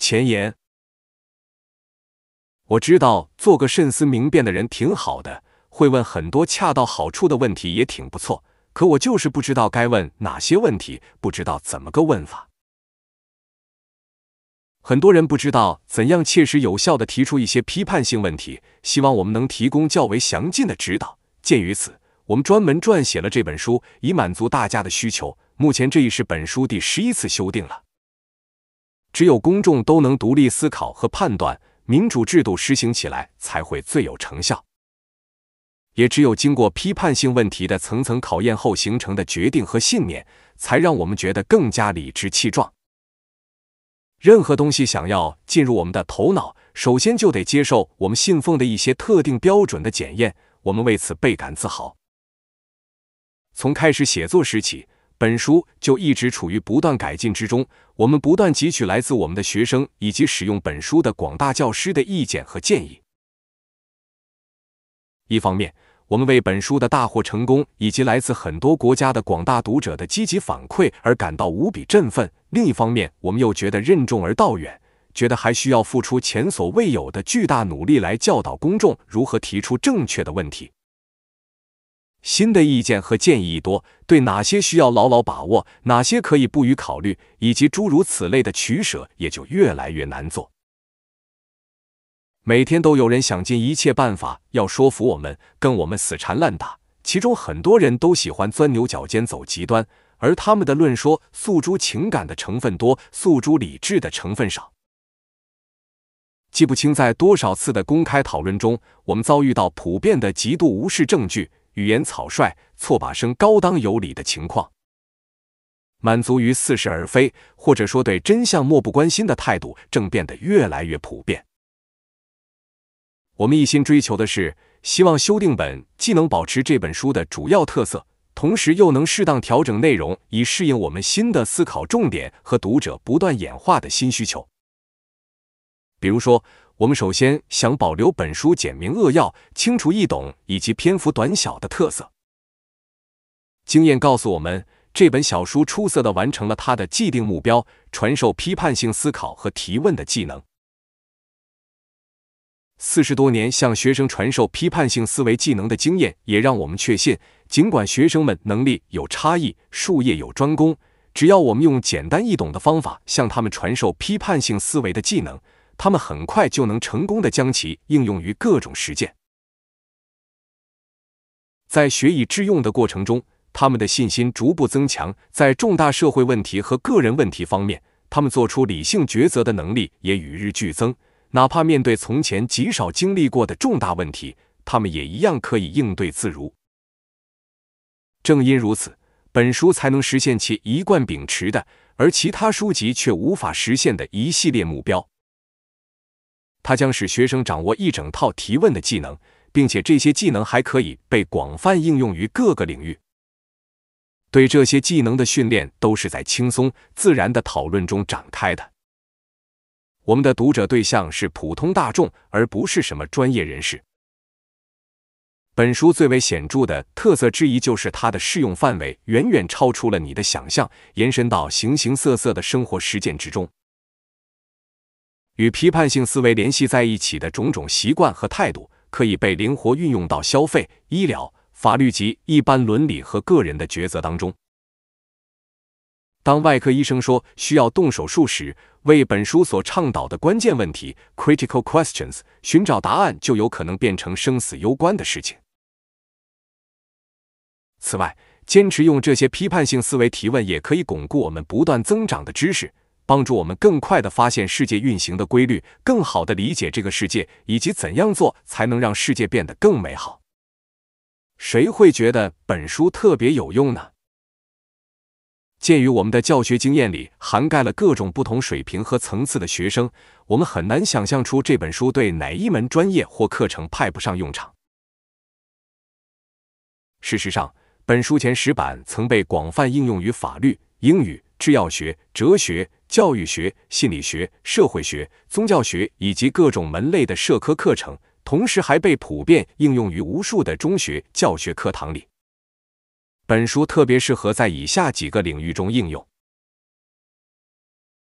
前言，我知道做个慎思明辨的人挺好的，会问很多恰到好处的问题也挺不错。可我就是不知道该问哪些问题，不知道怎么个问法。很多人不知道怎样切实有效的提出一些批判性问题，希望我们能提供较为详尽的指导。鉴于此，我们专门撰写了这本书，以满足大家的需求。目前，这已是本书第十一次修订了。只有公众都能独立思考和判断，民主制度实行起来才会最有成效。也只有经过批判性问题的层层考验后形成的决定和信念，才让我们觉得更加理直气壮。任何东西想要进入我们的头脑，首先就得接受我们信奉的一些特定标准的检验，我们为此倍感自豪。从开始写作时起。本书就一直处于不断改进之中。我们不断汲取来自我们的学生以及使用本书的广大教师的意见和建议。一方面，我们为本书的大获成功以及来自很多国家的广大读者的积极反馈而感到无比振奋；另一方面，我们又觉得任重而道远，觉得还需要付出前所未有的巨大努力来教导公众如何提出正确的问题。新的意见和建议多，对哪些需要牢牢把握，哪些可以不予考虑，以及诸如此类的取舍也就越来越难做。每天都有人想尽一切办法要说服我们，跟我们死缠烂打。其中很多人都喜欢钻牛角尖、走极端，而他们的论说诉诸情感的成分多，诉诸理智的成分少。记不清在多少次的公开讨论中，我们遭遇到普遍的极度无视证据。语言草率，错把声高当有理的情况，满足于似是而非，或者说对真相漠不关心的态度，正变得越来越普遍。我们一心追求的是，希望修订本既能保持这本书的主要特色，同时又能适当调整内容，以适应我们新的思考重点和读者不断演化的新需求。比如说。我们首先想保留本书简明扼要、清楚易懂以及篇幅短小的特色。经验告诉我们，这本小书出色的完成了它的既定目标，传授批判性思考和提问的技能。四十多年向学生传授批判性思维技能的经验，也让我们确信，尽管学生们能力有差异、术业有专攻，只要我们用简单易懂的方法向他们传授批判性思维的技能。他们很快就能成功的将其应用于各种实践。在学以致用的过程中，他们的信心逐步增强。在重大社会问题和个人问题方面，他们做出理性抉择的能力也与日俱增。哪怕面对从前极少经历过的重大问题，他们也一样可以应对自如。正因如此，本书才能实现其一贯秉持的，而其他书籍却无法实现的一系列目标。它将使学生掌握一整套提问的技能，并且这些技能还可以被广泛应用于各个领域。对这些技能的训练都是在轻松自然的讨论中展开的。我们的读者对象是普通大众，而不是什么专业人士。本书最为显著的特色之一就是它的适用范围远远超出了你的想象，延伸到形形色色的生活实践之中。与批判性思维联系在一起的种种习惯和态度，可以被灵活运用到消费、医疗、法律及一般伦理和个人的抉择当中。当外科医生说需要动手术时，为本书所倡导的关键问题 （critical questions） 寻找答案，就有可能变成生死攸关的事情。此外，坚持用这些批判性思维提问，也可以巩固我们不断增长的知识。帮助我们更快的发现世界运行的规律，更好的理解这个世界，以及怎样做才能让世界变得更美好。谁会觉得本书特别有用呢？鉴于我们的教学经验里涵盖了各种不同水平和层次的学生，我们很难想象出这本书对哪一门专业或课程派不上用场。事实上，本书前十版曾被广泛应用于法律、英语。制药学、哲学、教育学、心理学、社会学、宗教学以及各种门类的社科课程，同时还被普遍应用于无数的中学教学课堂里。本书特别适合在以下几个领域中应用：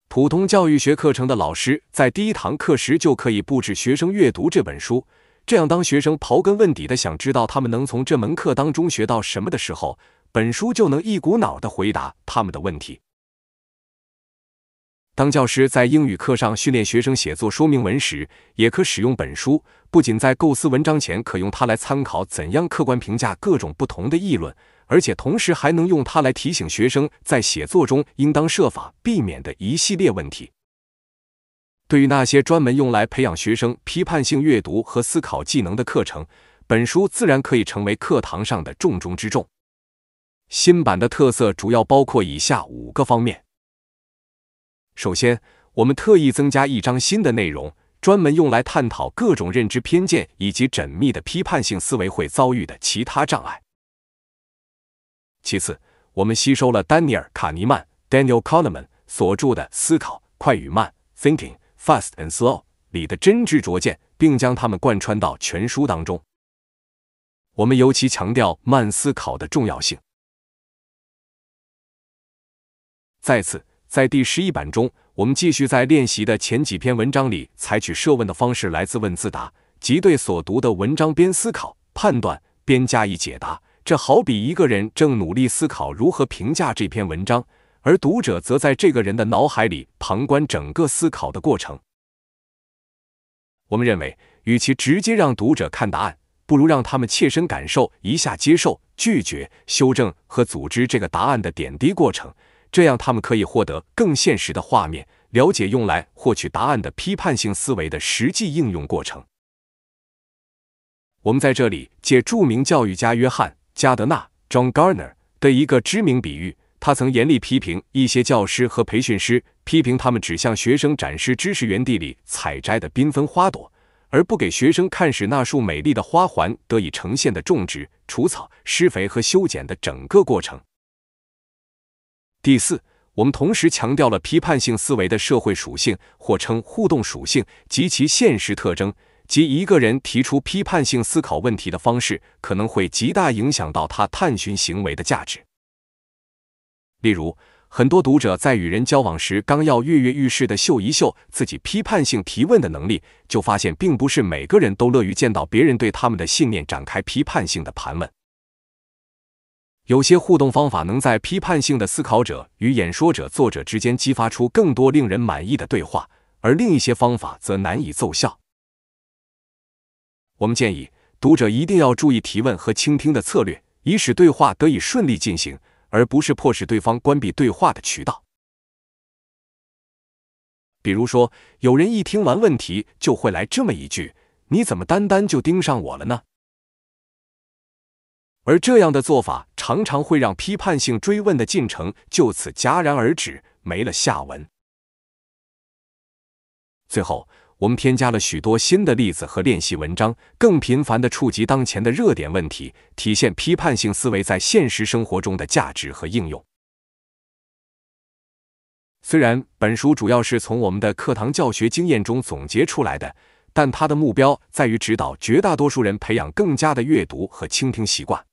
普通教育学课程的老师在第一堂课时就可以布置学生阅读这本书，这样当学生刨根问底的想知道他们能从这门课当中学到什么的时候，本书就能一股脑的回答他们的问题。当教师在英语课上训练学生写作说明文时，也可使用本书。不仅在构思文章前可用它来参考怎样客观评价各种不同的议论，而且同时还能用它来提醒学生在写作中应当设法避免的一系列问题。对于那些专门用来培养学生批判性阅读和思考技能的课程，本书自然可以成为课堂上的重中之重。新版的特色主要包括以下五个方面。首先，我们特意增加一张新的内容，专门用来探讨各种认知偏见以及缜密的批判性思维会遭遇的其他障碍。其次，我们吸收了丹尼尔·卡尼曼 （Daniel Kahneman） 所著的《思考，快与慢》（Thinking Fast and Slow） 里的真知灼见，并将它们贯穿到全书当中。我们尤其强调慢思考的重要性。再次。在第十一版中，我们继续在练习的前几篇文章里采取设问的方式来自问自答，即对所读的文章边思考、判断边加以解答。这好比一个人正努力思考如何评价这篇文章，而读者则在这个人的脑海里旁观整个思考的过程。我们认为，与其直接让读者看答案，不如让他们切身感受一下接受、拒绝、修正和组织这个答案的点滴过程。这样，他们可以获得更现实的画面，了解用来获取答案的批判性思维的实际应用过程。我们在这里借著名教育家约翰·加德纳 （John Gardner） 的一个知名比喻，他曾严厉批评一些教师和培训师，批评他们只向学生展示知识园地里采摘的缤纷花朵，而不给学生看使那束美丽的花环得以呈现的种植、除草、施肥和修剪的整个过程。第四，我们同时强调了批判性思维的社会属性，或称互动属性及其现实特征，即一个人提出批判性思考问题的方式，可能会极大影响到他探寻行为的价值。例如，很多读者在与人交往时，刚要跃跃欲试的秀一秀自己批判性提问的能力，就发现并不是每个人都乐于见到别人对他们的信念展开批判性的盘问。有些互动方法能在批判性的思考者与演说者、作者之间激发出更多令人满意的对话，而另一些方法则难以奏效。我们建议读者一定要注意提问和倾听的策略，以使对话得以顺利进行，而不是迫使对方关闭对话的渠道。比如说，有人一听完问题就会来这么一句：“你怎么单单就盯上我了呢？”而这样的做法。常常会让批判性追问的进程就此戛然而止，没了下文。最后，我们添加了许多新的例子和练习文章，更频繁的触及当前的热点问题，体现批判性思维在现实生活中的价值和应用。虽然本书主要是从我们的课堂教学经验中总结出来的，但它的目标在于指导绝大多数人培养更加的阅读和倾听习惯。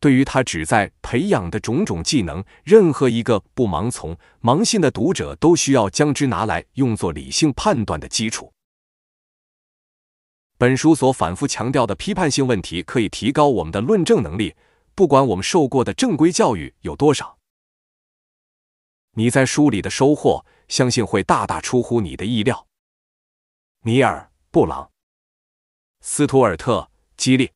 对于他旨在培养的种种技能，任何一个不盲从、盲信的读者都需要将之拿来用作理性判断的基础。本书所反复强调的批判性问题可以提高我们的论证能力，不管我们受过的正规教育有多少。你在书里的收获，相信会大大出乎你的意料。尼尔·布朗、斯图尔特·激烈。